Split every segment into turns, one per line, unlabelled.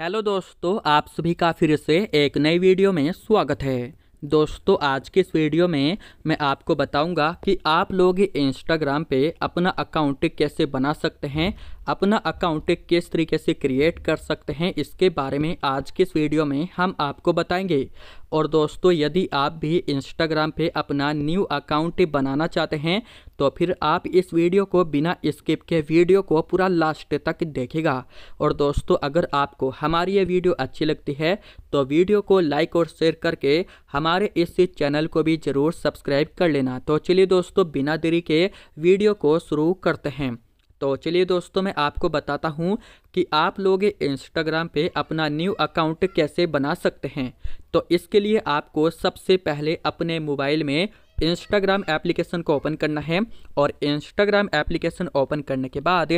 hello दोस्तों आप सभी का फिर से एक नई वीडियो में स्वागत है दोस्तों आज के इस वीडियो में मैं आपको बताऊंगा कि आप लोग इंस्टाग्राम पे अपना अकाउंट कैसे बना सकते हैं अपना अकाउंट किस तरीके से क्रिएट कर सकते हैं इसके बारे में आज के इस वीडियो में हम आपको बताएंगे और दोस्तों यदि आप भी इंस्टाग्राम पे अपना न्यू अकाउंट बनाना चाहते हैं तो फिर आप इस वीडियो को बिना स्किप के वीडियो को पूरा लास्ट तक देखेगा और दोस्तों अगर आपको हमारी ये वीडियो अच्छी लगती है तो वीडियो को लाइक और शेयर करके हमारे इस चैनल को भी ज़रूर सब्सक्राइब कर लेना तो चलिए दोस्तों बिना देरी के वीडियो को शुरू करते हैं तो चलिए दोस्तों मैं आपको बताता हूँ कि आप लोग इंस्टाग्राम पे अपना न्यू अकाउंट कैसे बना सकते हैं तो इसके लिए आपको सबसे पहले अपने मोबाइल में इंस्टाग्राम एप्लीकेशन को ओपन करना है और इंस्टाग्राम एप्लीकेशन ओपन करने के बाद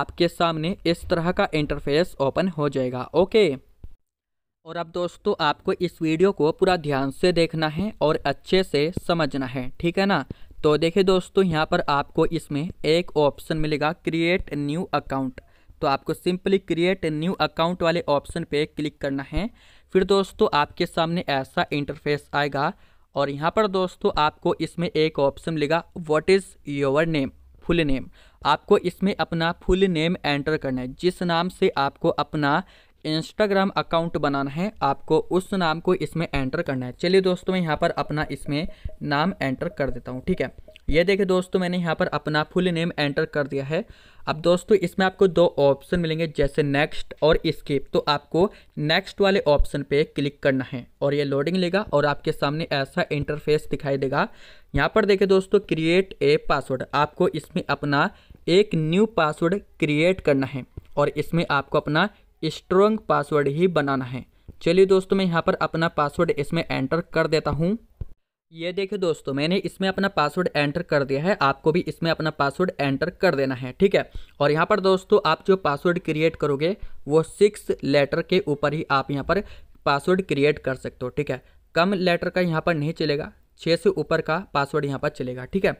आपके सामने इस तरह का इंटरफेस ओपन हो जाएगा ओके और अब दोस्तों आपको इस वीडियो को पूरा ध्यान से देखना है और अच्छे से समझना है ठीक है ना तो देखिए दोस्तों यहाँ पर आपको इसमें एक ऑप्शन मिलेगा क्रिएट न्यू अकाउंट तो आपको सिंपली क्रिएट न्यू अकाउंट वाले ऑप्शन पे क्लिक करना है फिर दोस्तों आपके सामने ऐसा इंटरफेस आएगा और यहाँ पर दोस्तों आपको इसमें एक ऑप्शन मिलेगा what is your name full name आपको इसमें अपना फुल नेम एंटर करना है जिस नाम से आपको अपना इंस्टाग्राम अकाउंट बनाना है आपको उस नाम को इसमें एंटर करना है चलिए दोस्तों मैं यहाँ पर अपना इसमें नाम एंटर कर देता हूँ ठीक है ये देखिए दोस्तों मैंने यहाँ पर अपना फुल नेम एंटर कर दिया है अब दोस्तों इसमें आपको दो ऑप्शन मिलेंगे जैसे नेक्स्ट और स्किप तो आपको नेक्स्ट वाले ऑप्शन पे क्लिक करना है और ये लोडिंग लेगा और आपके सामने ऐसा इंटरफेस दिखाई देगा यहाँ पर देखें दोस्तों क्रिएट ए पासवर्ड आपको इसमें अपना एक न्यू पासवर्ड क्रिएट करना है और इसमें आपको अपना स्ट्रॉन्ग पासवर्ड ही बनाना है चलिए दोस्तों मैं यहाँ पर अपना पासवर्ड इसमें एंटर कर देता हूँ ये देखिए दोस्तों मैंने इसमें अपना पासवर्ड एंटर कर दिया है आपको भी इसमें अपना पासवर्ड एंटर कर देना है ठीक है और यहाँ पर दोस्तों आप जो पासवर्ड क्रिएट करोगे वो सिक्स लेटर के ऊपर ही आप यहाँ पर पासवर्ड क्रिएट कर सकते हो ठीक है कम लेटर का यहाँ पर नहीं चलेगा छः से ऊपर का पासवर्ड यहाँ पर चलेगा ठीक है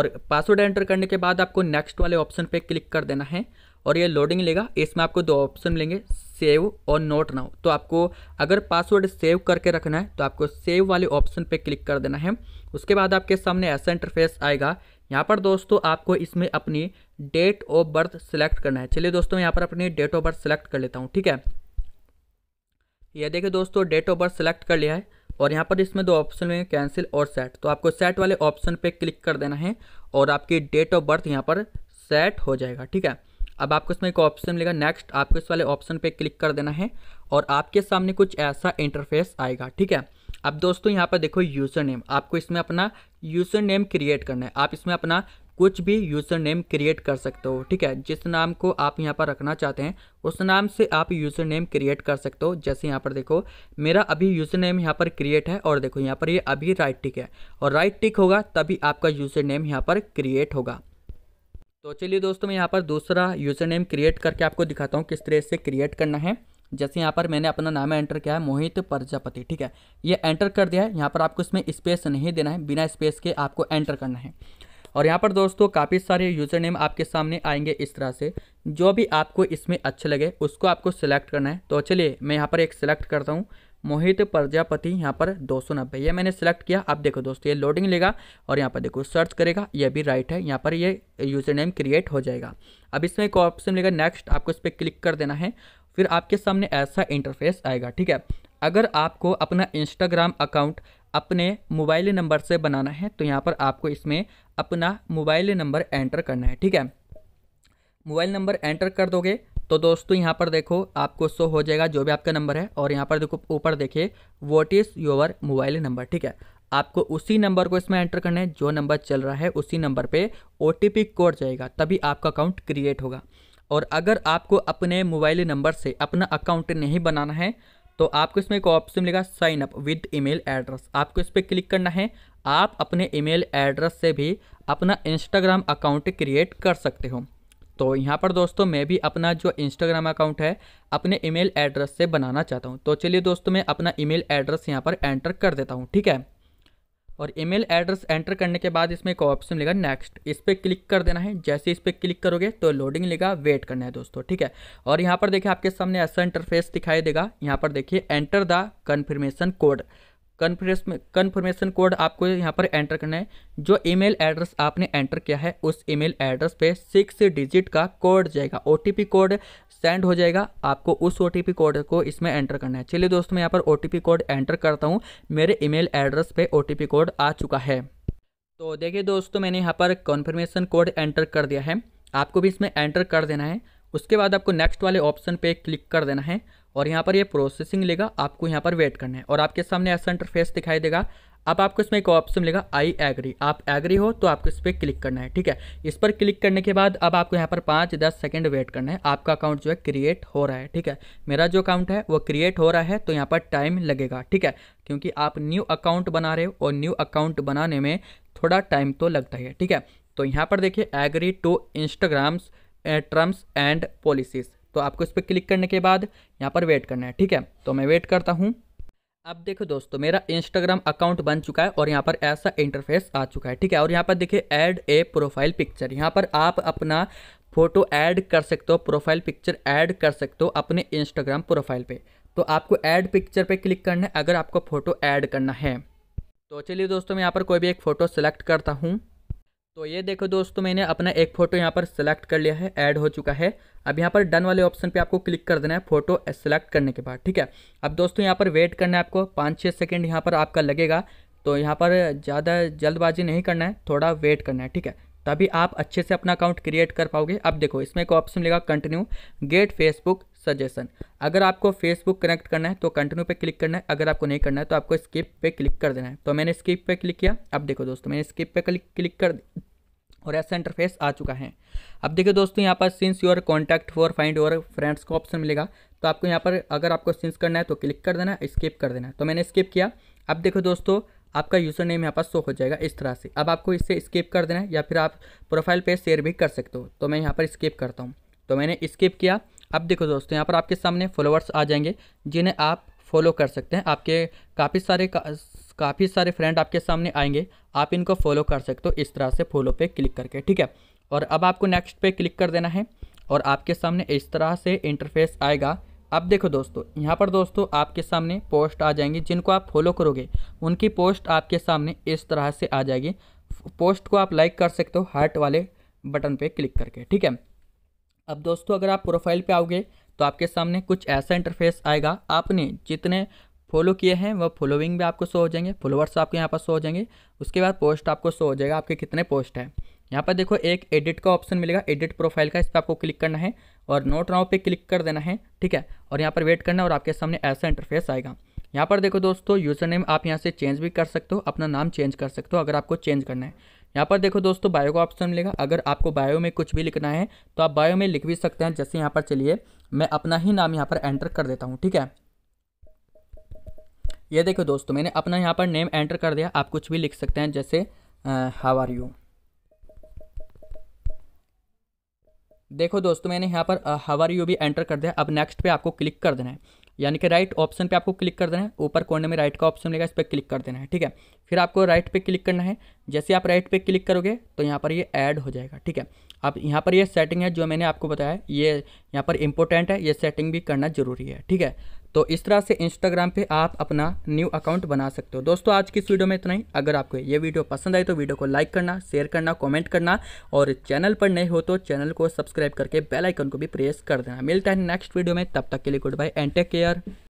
और पासवर्ड एंटर करने के बाद आपको नेक्स्ट वाले ऑप्शन पर क्लिक कर देना है और ये लोडिंग लेगा इसमें आपको दो ऑप्शन मिलेंगे सेव और नोट नाउ तो आपको अगर पासवर्ड सेव करके रखना है तो आपको सेव वाले ऑप्शन पे क्लिक कर देना है उसके बाद आपके सामने ऐसा इंटरफेस आएगा यहाँ पर दोस्तों आपको इसमें अपनी डेट ऑफ बर्थ सेलेक्ट करना है चलिए दोस्तों यहाँ पर अपनी डेट ऑफ बर्थ सेलेक्ट कर लेता हूँ ठीक है यह देखिए दोस्तों डेट ऑफ बर्थ सेलेक्ट कर लिया है और यहाँ पर इसमें दो ऑप्शन हैं कैंसिल और सेट तो आपको सेट वाले ऑप्शन पे क्लिक कर देना है और आपकी डेट ऑफ बर्थ यहाँ पर सेट हो जाएगा ठीक है अब आपको इसमें एक ऑप्शन मिलेगा नेक्स्ट आपको इस वाले ऑप्शन पे क्लिक कर देना है और आपके सामने कुछ ऐसा इंटरफेस आएगा ठीक है अब दोस्तों यहाँ पर देखो यूज़र नेम आपको इसमें अपना यूज़र नेम क्रिएट करना है आप इसमें अपना कुछ भी यूज़र नेम क्रिएट कर सकते हो ठीक है जिस नाम को आप यहाँ पर रखना चाहते हैं उस नाम से आप यूज़र नेम क्रिएट कर सकते हो जैसे यहाँ पर देखो मेरा अभी यूज़र नेम यहाँ पर क्रिएट है और देखो यहाँ पर ये यह अभी राइट टिक है और राइट टिक होगा तभी आपका यूज़र नेम यहाँ पर क्रिएट होगा तो चलिए दोस्तों मैं यहाँ पर दूसरा यूज़र नेम क्रिएट करके आपको दिखाता हूँ किस तरह से क्रिएट करना है जैसे यहाँ पर मैंने अपना नाम एंटर किया है मोहित प्रजापति ठीक है ये एंटर कर दिया है यहाँ पर आपको इसमें स्पेस नहीं देना है बिना स्पेस के आपको एंटर करना है और यहाँ पर दोस्तों काफ़ी सारे यूज़र नेम आपके सामने आएंगे इस तरह से जो भी आपको इसमें अच्छे लगे उसको आपको सिलेक्ट करना है तो चलिए मैं यहाँ पर एक सिलेक्ट करता हूँ मोहित प्रजापति यहाँ पर दो सौ नब्बे ये मैंने सेलेक्ट किया आप देखो दोस्तों ये लोडिंग लेगा और यहाँ पर देखो सर्च करेगा ये भी राइट है यहाँ पर ये यूज़र नेम क्रिएट हो जाएगा अब इसमें एक ऑप्शन मिलेगा नेक्स्ट आपको इस पर क्लिक कर देना है फिर आपके सामने ऐसा इंटरफेस आएगा ठीक है अगर आपको अपना इंस्टाग्राम अकाउंट अपने मोबाइल नंबर से बनाना है तो यहाँ पर आपको इसमें अपना मोबाइल नंबर एंटर करना है ठीक है मोबाइल नंबर एंटर कर दोगे तो दोस्तों यहाँ पर देखो आपको शो हो जाएगा जो भी आपका नंबर है और यहाँ पर देखो ऊपर देखिए what is your mobile number ठीक है आपको उसी नंबर को इसमें एंटर करना है जो नंबर चल रहा है उसी नंबर पे ओ कोड जाएगा तभी आपका अकाउंट क्रिएट होगा और अगर आपको अपने मोबाइल नंबर से अपना अकाउंट नहीं बनाना है तो आपको इसमें एक ऑप्शन मिलेगा sign up with email address आपको इस पर क्लिक करना है आप अपने ईमेल एड्रेस से भी अपना इंस्टाग्राम अकाउंट क्रिएट कर सकते हो तो यहाँ पर दोस्तों मैं भी अपना जो इंस्टाग्राम अकाउंट है अपने ईमेल एड्रेस से बनाना चाहता हूँ तो चलिए दोस्तों मैं अपना ईमेल एड्रेस यहाँ पर एंटर कर देता हूँ ठीक है और ईमेल एड्रेस एंटर करने के बाद इसमें एक ऑप्शन लेगा नेक्स्ट इस पर क्लिक कर देना है जैसे इस पर क्लिक करोगे तो लोडिंग लेगा वेट करना है दोस्तों ठीक है और यहाँ पर देखिए आपके सामने ऐसा इंटरफेस दिखाई देगा यहाँ पर देखिए enter the confirmation code confirmation code आपको यहाँ पर एंटर करना है जो ईमेल एड्रेस आपने एंटर किया है उस ईमेल एड्रेस पे सिक्स डिजिट का कोड जाएगा ओ कोड सेंड हो जाएगा आपको उस ओ कोड को इसमें एंटर करना है चलिए दोस्तों मैं यहाँ पर ओ कोड एंटर करता हूँ मेरे ईमेल एड्रेस पे ओ कोड आ चुका है तो देखिए दोस्तों मैंने यहाँ पर कन्फर्मेशन कोड एंटर कर दिया है आपको भी इसमें एंटर कर देना है उसके बाद आपको नेक्स्ट वाले ऑप्शन पे क्लिक कर देना है और यहाँ पर ये प्रोसेसिंग लेगा आपको यहाँ पर वेट करना है और आपके सामने ऐसा इंटरफेस दिखाई देगा अब आपको इसमें एक ऑप्शन मिलेगा आई एग्री आप एग्री हो तो आपको इस पर क्लिक करना है ठीक है इस पर क्लिक करने के बाद अब आपको यहाँ पर पाँच दस सेकेंड वेट करना है आपका अकाउंट जो है क्रिएट हो रहा है ठीक है मेरा जो अकाउंट है वो क्रिएट हो रहा है तो यहाँ पर टाइम लगेगा ठीक है क्योंकि आप न्यू अकाउंट बना रहे हो और न्यू अकाउंट बनाने में थोड़ा टाइम तो लगता है ठीक है तो यहाँ पर देखिए agree to Instagram's terms and policies तो आपको इस पर क्लिक करने के बाद यहाँ पर वेट करना है ठीक है तो मैं वेट करता हूँ अब देखो दोस्तों मेरा इंस्टाग्राम अकाउंट बन चुका है और यहाँ पर ऐसा इंटरफेस आ चुका है ठीक है और यहाँ पर देखिए ऐड ए प्रोफाइल पिक्चर यहाँ पर आप अपना फोटो ऐड कर सकते हो प्रोफाइल पिक्चर ऐड कर सकते हो अपने इंस्टाग्राम प्रोफाइल पे तो आपको ऐड पिक्चर पे क्लिक करना है अगर आपको फ़ोटो ऐड करना है तो चलिए दोस्तों मैं यहाँ पर कोई भी एक फ़ोटो सेलेक्ट करता हूँ तो ये देखो दोस्तों मैंने अपना एक फ़ोटो यहाँ पर सेलेक्ट कर लिया है ऐड हो चुका है अब यहाँ पर डन वाले ऑप्शन पे आपको क्लिक कर देना है फ़ोटो सेलेक्ट करने के बाद ठीक है अब दोस्तों यहाँ पर वेट करना है आपको पाँच छः सेकेंड यहाँ पर आपका लगेगा तो यहाँ पर ज़्यादा जल्दबाजी नहीं करना है थोड़ा वेट करना है ठीक है तभी आप अच्छे से अपना अकाउंट क्रिएट कर पाओगे अब देखो इसमें एक ऑप्शन मिलेगा कंटिन्यू गेट फेसबुक सजेशन अगर आपको फेसबुक कनेक्ट करना है तो कंटिन्यू पे क्लिक करना है अगर आपको नहीं करना है तो आपको स्किप पे क्लिक कर देना है तो मैंने स्किप पे क्लिक किया अब देखो दोस्तों मैंने स्किप पे क्लिक क्लिक कर और ऐसा इंटरफेस आ चुका है अब देखिए दोस्तों यहाँ पर sync your contact for find your friends का ऑप्शन मिलेगा तो आपको यहाँ पर अगर आपको सिंस करना है तो क्लिक कर देना स्किप कर देना तो मैंने स्किप किया अब देखो दोस्तों आपका यूज़र नेम यहाँ पर शो हो जाएगा इस तरह से अब आपको इससे स्किप कर देना है या फिर आप प्रोफाइल पे शेयर भी कर सकते हो तो मैं यहाँ पर स्किप करता हूँ तो मैंने स्किप किया अब देखो दोस्तों यहाँ पर आपके सामने फॉलोअर्स आ जाएंगे जिन्हें आप फॉलो कर सकते हैं आपके काफ़ी सारे का, काफ़ी सारे फ्रेंड आपके सामने आएंगे आप इनको फॉलो कर सकते हो इस तरह से फॉलो पे क्लिक करके ठीक है और अब आपको नेक्स्ट पे क्लिक कर देना है और आपके सामने इस तरह से इंटरफेस आएगा अब देखो दोस्तों यहाँ पर दोस्तों आपके सामने पोस्ट आ जाएंगी जिनको आप फॉलो करोगे उनकी पोस्ट आपके सामने इस तरह से आ जाएगी पोस्ट को आप लाइक कर सकते हो हार्ट वाले बटन पे क्लिक करके ठीक है अब दोस्तों अगर आप प्रोफाइल पे आओगे तो आपके सामने कुछ ऐसा इंटरफेस आएगा आपने जितने फॉलो किए हैं वह फॉलोइंग भी आपको शो हो जाएंगे फॉलोअर्स आपके यहाँ पर शो हो जाएंगे उसके बाद पोस्ट आपको शो हो जाएगा आपके कितने पोस्ट हैं यहाँ पर देखो एक एडिट का ऑप्शन मिलेगा एडिट प्रोफाइल का इस पर आपको क्लिक करना है और नोट नाव पर क्लिक कर देना है ठीक है और यहाँ पर वेट करना है और आपके सामने ऐसा इंटरफेस आएगा यहाँ पर देखो दोस्तों यूज़र नेम आप यहाँ से चेंज भी कर सकते हो अपना नाम चेंज कर सकते हो अगर आपको चेंज करना है यहाँ पर देखो दोस्तों बायो का ऑप्शन मिलेगा अगर आपको बायो में कुछ भी लिखना है तो आप बायो में लिख भी सकते हैं जैसे यहाँ पर चलिए मैं अपना ही नाम यहाँ पर एंटर कर देता हूँ ठीक है ये देखो दोस्तों मैंने अपना यहाँ पर नेम एंटर कर दिया आप कुछ भी लिख सकते हैं जैसे हाउ आर यू देखो दोस्तों मैंने यहाँ पर हाव आर यू भी एंटर कर दिया अब नेक्स्ट पे आपको क्लिक कर देना है यानी कि राइट ऑप्शन पे आपको क्लिक कर देना है ऊपर कोने में राइट का ऑप्शन मिलेगा इस पर क्लिक कर देना है ठीक है फिर आपको राइट पे क्लिक करना है जैसे आप राइट पे क्लिक करोगे तो यहाँ पर ये ऐड हो जाएगा ठीक है अब यहाँ पर ये सेटिंग है जो मैंने आपको बताया ये यहाँ पर इंपॉर्टेंट है ये सेटिंग भी करना ज़रूरी है ठीक है तो इस तरह से इंस्टाग्राम पे आप अपना न्यू अकाउंट बना सकते हो दोस्तों आज की इस वीडियो में इतना ही अगर आपको ये वीडियो पसंद आई तो वीडियो को लाइक करना शेयर करना कमेंट करना और चैनल पर नए हो तो चैनल को सब्सक्राइब करके बेल आइकन को भी प्रेस कर देना मिलता है नेक्स्ट वीडियो में तब तक के लिए good bye and take care